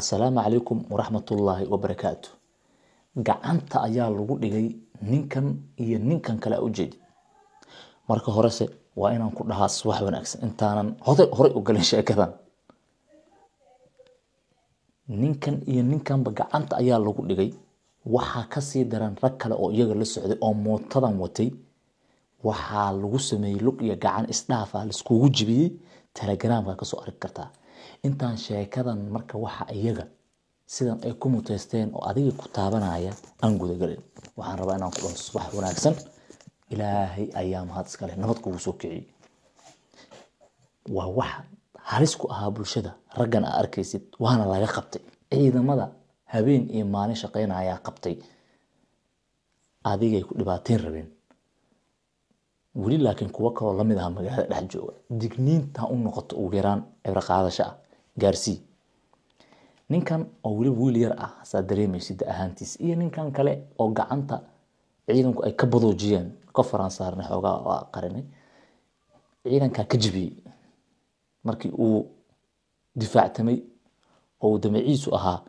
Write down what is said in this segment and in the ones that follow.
asalaamu calaykum waraxmatullaahi wabarakaatu gacanta ayaa lagu dhigay ninkan iyo ninkan kale a ujeedi marka horese waa inaan ku dhahaa subax wanaagsan intaanan horey u galin sheekadan ninkan iyo ninkanba gacanta ayaa lagu dhigay waxaa kasii daran rag kale oo iyaga la socday oo mootadan watay waxaa lagu sameeyey lug iyo gacan isdhaafa laiskugu jibiyey telegramka kasoo arki kartaa intaan sheekadan marka waxa iyaga sidan ay ku muteysteen oo adiga ku taabanaya aan gudagelin waxaan rabaa inaan ku dhaho subax wanaagsan ilaahay ayaa mahad iskale nabad kugu soo kiciye waa wax halis ku ahaa bulshada raggan aa arkaysid waana laga qabtay ciidamada habeen iyo maalin shaqaynayaa qabtay adigay ku dhibaateyn rabeen weli laakiin kuwo kaloo lamid ah magaalada dhex jooga digniinta u noqoto ugu yaraan cibro qaadasho ah gaarsii ninkan oo weliba wiil yar ah saa dareemaysid ahaantiis iyo ninkan kale oo gacanta ciidanku ay ka badoojiyeen ka faransaarnay xoogaa oo qarinay ciidankaa ka jibiyey markii uu difaactamay oo uu damaciisu ahaa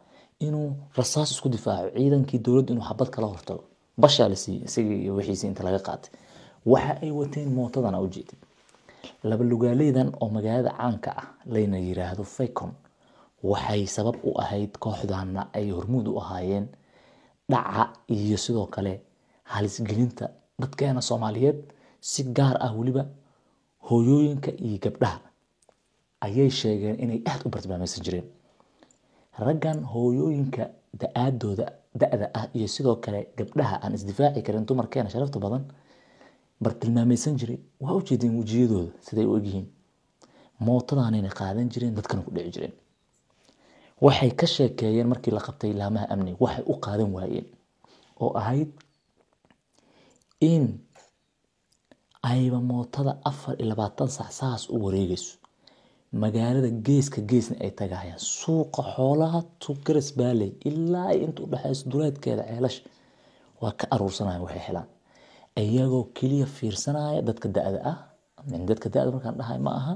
inuu rasaas isku difaaco ciidankii dowladda inuu xabad kala hortago bashaa la siiyey isagii iyo wixiisii inta laga qaatay waxa ay wateen mootadana u jeedin laba lugaaleydan oo magaalada caanka ah layna yiraahdo faycon waxay sabab u ahayd kooxdaana ay hormuud u ahaayeen dhaca iyo sidoo kale halisgelinta dadkeena soomaaliyeed si gaar ah weliba hooyooyinka iyo gabdhaha ayay sheegeen inay aada u bartilmaamaysan jireen raggan hooyooyinka da-aadooda da-da ah iyo sidoo kale gabdhaha aan isdifaaci karin dumarkeena sharafta badan bar tilmaamaysan jiray waa u jeedeen wejiyadooda siday u egyihiin mootadaanayna qaadan jireen dadkana ku dhici jireen waxay ka sheekeeyeen markii la qabtay laamaha amniga waxay u qaadan waayeen oo ahayd in ayba mootada afar iyo labaatan sac saas u wareegeyso magaalada geeska geesna ay tagahayaan suuqa xoolaha tugaras baaley ilaa inta u dhexayso duleedkeeda ceelasha waa ka aruursanayaan waxay helaan iyagoo keliya fiirsanaya dadka da'da ah dadka da'da markaan dhahay ma aha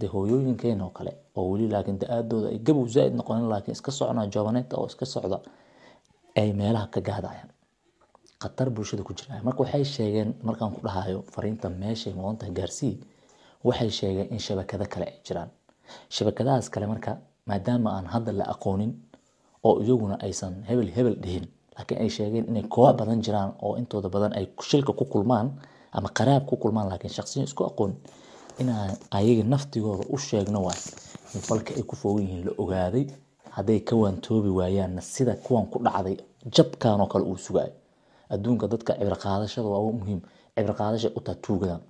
de hooyooyinkeena oo kale oo weli laakiin da-aadooda ay gabow zaaid noqonin laakiin iska socnaa joobaneynta oo iska socda ay meelaha ka gaadayaan khatar bulshada ku jiraya marka waxay sheegeen markaan ku dhahayo fariinta meeshay mudan gaarsii waxay sheegeen in shabakado kale ay jiraan shabakadahaas kale marka maadaama aan hadda la aqoonin oo iyaguna aysan hebel hebel dhihin laakiin ay sheegeen inay koox badan jiraan oo intooda badan ay shilka ku kulmaan ama qaraab ku kulmaan laakiin shaqsiyan isku aqoon inaan ayaga naftigooda u sheegno waay in falka ay ku fogan yihiin la ogaaday hadday ka waantoobi waayaanna sida kuwan ku dhacday jabkan kale uu sugayo adduunka dadka cibrqaadashada waa muhiim cibrqaadasha u taatuugadaan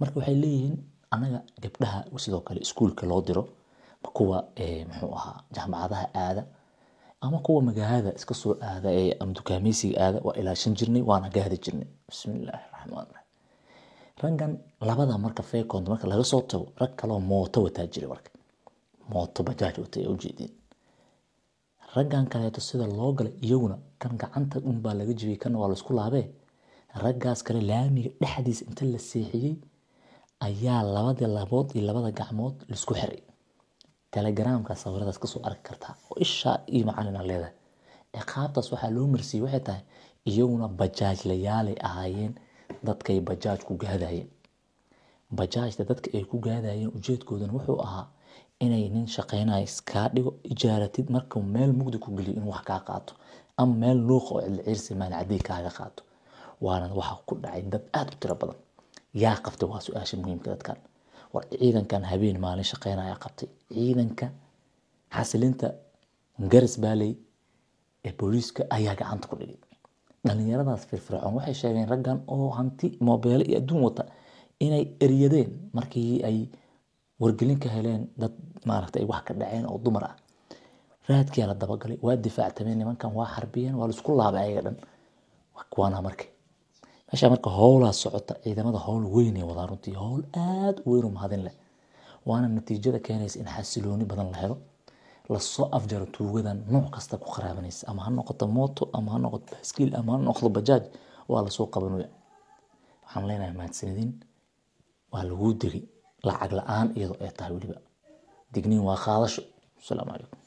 marka waxay leeyihiin anaga gabdhaha sidoo kale iskuulka loo diro kuwa eh, muxuu ahaa jaamacadaha aada ama kuwa magaalada iska soo aada ee ama dukaameysiga aada waa ilaashan jirnay waana gaadi jirnay bismillaahi raxmaan raxiim raggan labada marka fekond marka laga soo tago rag kaloo mooto wataa jiray marka mooto bajaaj watay ujeedeen raggan kaleeto sida loo galay iyaguna kan gacanta unbaa laga jibiyey kana waa laisku laabee raggaas kale laamiga dhexdiisa inta la seexiyey ayaa labada labood iyo labada gacmood laisku xiray telegramka sawiradaas kasoo arki kartaa oo ishaa iyo macalina leedahay ciqaabtaas waxaa loo marsiiyey waxay tahay iyaguna bajaajlayaalay ahaayeen dadkay bajaaj ku gaadayeen bajaajta dadka ay ku gaadayeen ujeedkoodana wuxuu ahaa inay nin shaqeynaya iskaa dhigo ijaaratid markuu meel mugdi ku geliyo inuu wax kaa qaato ama meel luuqa oo cidliciirsi maan caddii kaaga qaato waana waxa ku dhacay dad aad u tiro badan yaa qabtay waa su-aasha muhiimka dadkan war ciidankan habeen maalin shaqeynaya qabtay ciidanka xasilinta garas baaley ee booliiska ayaa gacanta ku dhigay dhalinyaradaas firfircoon waxay sheegeen raggan oo hanti moobeele iyo adduun wata inay eryadeen markii ay wargelin ka heleen dad maaragtay wax ka dhaceen oo dumar ah raadkiyaa la dabagalay waa difaactameen nimankan waa xarbiyeen waa laisku laabay ayaga dhan waa kuwaanaa markay meeshaa marka howlaa socota ciidamada howl weynay wadaa runtii howl aad u weyn mahadin leh waana natiijada keenaysa in xasilooni badan la helo lasoo afjaro tuugadan nooc kasta ku qaraabanaysa ama ha noqoto mooto ama ha noqoto baskiil ama ha noqdo bajaaj waa lasoo qabanooya waxaan leenahay mahadsanidin waa laguu degay lacag la-aan iyadoo ay tahay weliba digniin waa qaadasho asalaamu calaykum